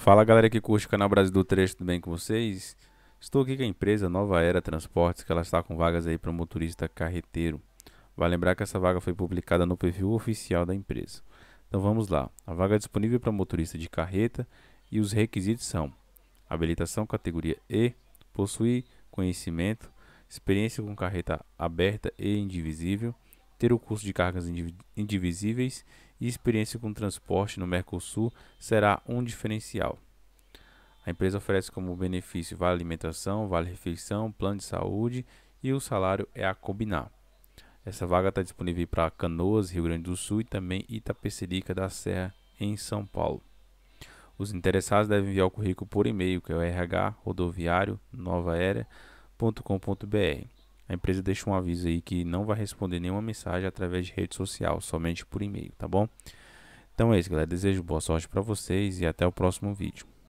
Fala galera que curte o canal Brasil do Trecho, tudo bem com vocês? Estou aqui com a empresa Nova Era Transportes, que ela está com vagas aí para motorista carreteiro. Vale lembrar que essa vaga foi publicada no perfil oficial da empresa. Então vamos lá. A vaga é disponível para motorista de carreta e os requisitos são: habilitação categoria E, possuir conhecimento, experiência com carreta aberta e indivisível, ter o curso de cargas indivisíveis e experiência com transporte no Mercosul será um diferencial. A empresa oferece como benefício vale alimentação, vale refeição, plano de saúde e o salário é a combinar. Essa vaga está disponível para Canoas, Rio Grande do Sul e também Itapecerica da Serra, em São Paulo. Os interessados devem enviar o currículo por e-mail, que é o a empresa deixa um aviso aí que não vai responder nenhuma mensagem através de rede social, somente por e-mail, tá bom? Então é isso, galera. Desejo boa sorte para vocês e até o próximo vídeo.